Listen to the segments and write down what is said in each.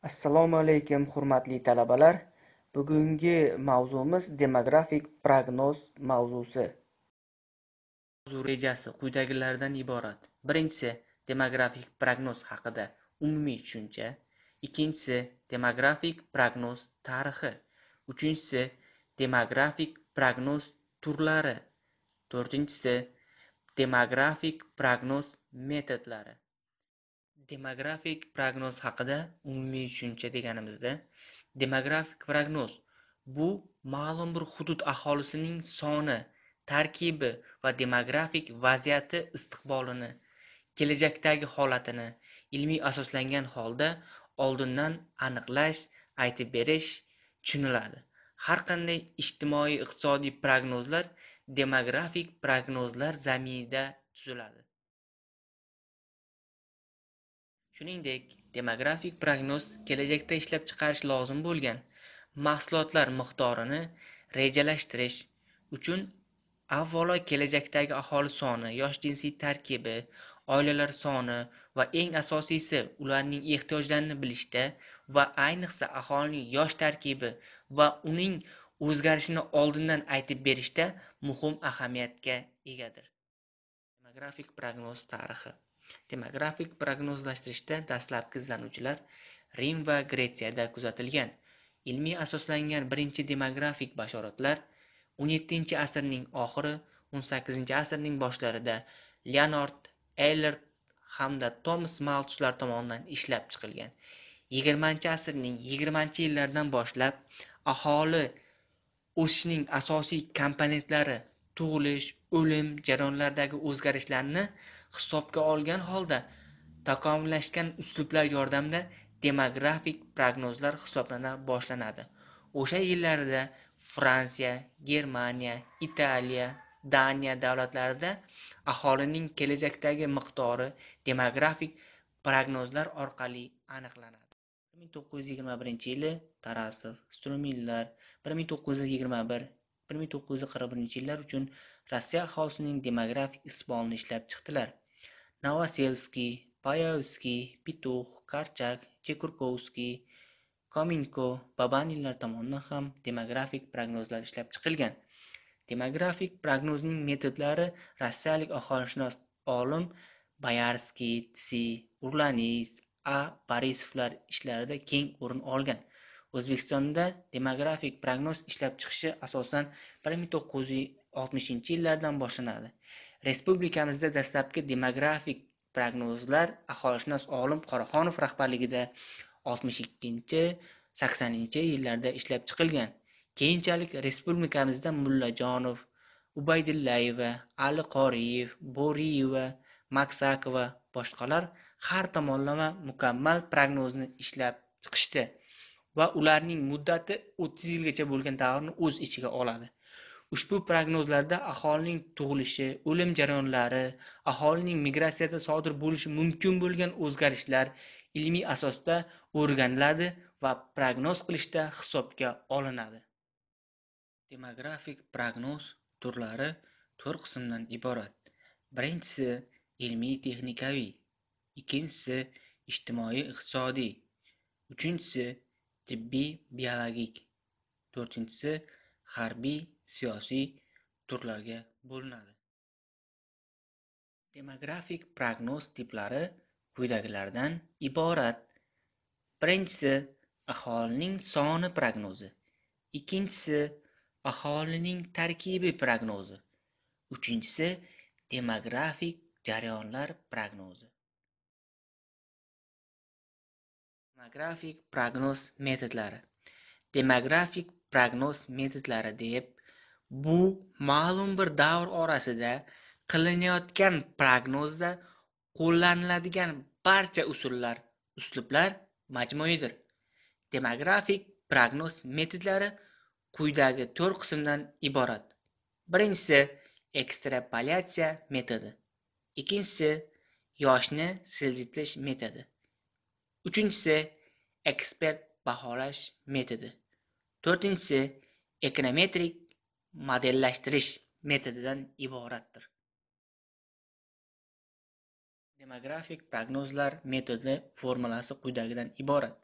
Assalomu alaykum, hurmatli talabalar! Bugungi mavzumiz demografik prognoz mavzusi. Mavzu rejasi quyidagilardan iborat. Birinchisi, demografik prognoz haqida umumiy tushuncha. Ikkinchisi, demografik prognoz tarixi. Uchinchisi, demografik prognoz turlari. To'rtinchisi, demografik prognoz metodlari. demografik prognoz haqida umumiy tushuncha deganimizda demografik prognoz bu ma'lum bir hudud aholisining soni tarkibi va demografik vaziyati istiqbolini kelajakdagi holatini ilmiy asoslangan holda oldindan aniqlash aytib berish tushuniladi har qanday ijtimoiy iqtisodiy prognozlar demografik prognozlar zaminida tuziladi shuningdek demografik prognoz kelajakda ishlab chiqarish lozim bo'lgan mahsulotlar miqdorini rejalashtirish uchun avvalo kelajakdagi aholi soni yosh jinsiy tarkibi oilalar soni va eng asosiysi ularning ehtiyojlarini bilishda va ayniqsa aholining yosh tarkibi va uning o'zgarishini oldindan aytib berishda muhim ahamiyatga egadir demografik prognoz tarixi demografik prognozlashtirishda dastlabki izlanuvchilar rim va gretsiyada kuzatilgan ilmiy asoslangan birinchi demografik bashoratlar 17 asrning oxiri 18 asrning boshlarida leonard Eller hamda tomas maltuslar tomonidan ishlab chiqilgan 20 asrning 20 yillaridan boshlab aholi o'sishining asosiy komponentlari tug'ilish o'lim jarayonlaridagi o'zgarishlarni hisobga olgan holda takomillashgan uslublar yordamida demografik prognozlar hisoblana boshlanadi o'sha yillarda fransiya germaniya italiya daniya davlatlarida aholining kelajakdagi miqdori demografik prognozlar orqali aniqlanadi bir ming to'qqiz yuz yigirma birinchi yili Tarasov, Strumillar, bir ming to'qqiz yuz yigirma bir 1941-yillar uchun rossiya aholisining demografik isbolini ishlab chiqdilar novoselskiy payovskiy Pitukh, karchak chekurkovskiy kominko babaninlar tomonidan ham demografik prognozlar ishlab chiqilgan demografik prognozning metodlari rossiyalik aholishunos olim bayarskiy tsi urlanis a borisovlar ishlarida keng o'rin olgan O'zbekistonda demografik prognoz ishlab chiqishi asosan 1960-yillardan boshlanadi. Respublikamizda dastlabki demografik prognozlar aholishnas olim Qoraxonov rahbarligida 62-80-yillarda ishlab chiqilgan. Keyinchalik respublikamizda Mullajonov, Ubaydillayeva, Ali Qoriyev, Boriyeva, Maksakova boshqalar har tomonlama mukammal prognozni ishlab chiqishdi. va ularning muddati 30 yilgacha bo'lgan davrni o'z ichiga oladi ushbu prognozlarda aholining tug'ilishi o'lim jarayonlari aholining migratsiyada sodir bo'lishi mumkin bo'lgan o'zgarishlar ilmiy asosda o'rganiladi va prognoz qilishda hisobga olinadi demografik prognoz turlari to'rt qismdan iborat birinchisi ilmiy texnikaviy ikkinchisi ijtimoiy iqtisodiy uchinchisi tibbiy biologik to'rtinchisi harbiy siyosiy turlarga bo'linadi demografik prognoz tiplari quyidagilardan iborat birinchisi aholining soni prognozi ikkinchisi aholining tarkibi prognozi uchinchisi demografik jarayonlar prognozi demografik prognoz metodlari demografik prognoz metodlari deb bu ma'lum bir davr orasida qilinayotgan prognozda qo'llaniladigan barcha usullar uslublar majmuidir demografik prognoz metodlari quyidagi to'rt qismdan iborat birinchisi ekstrapolyatsiya metodi ikkinchisi yoshni siljitish metodi uchinchisi ekspert baholash metodi to'rtinchisi ekonometrik modellashtirish metodidan iboratdir demografik prognozlar metodi formulasi quyidagidan iborat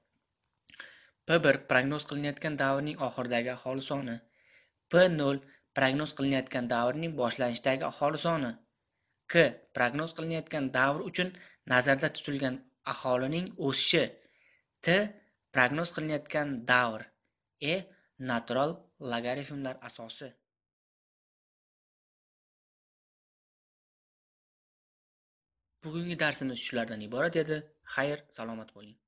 p1 prognoz qilinayotgan davrning oxiridagi aholi soni p0 prognoz qilinayotgan davrning boshlanishidagi aholi soni k prognoz qilinayotgan davr uchun nazarda tutilgan aholining o'sishi t prognoz qilinayotgan davr e natural logarifmlar asosi bugungi darsimiz shulardan iborat edi xayr salomat bo'ling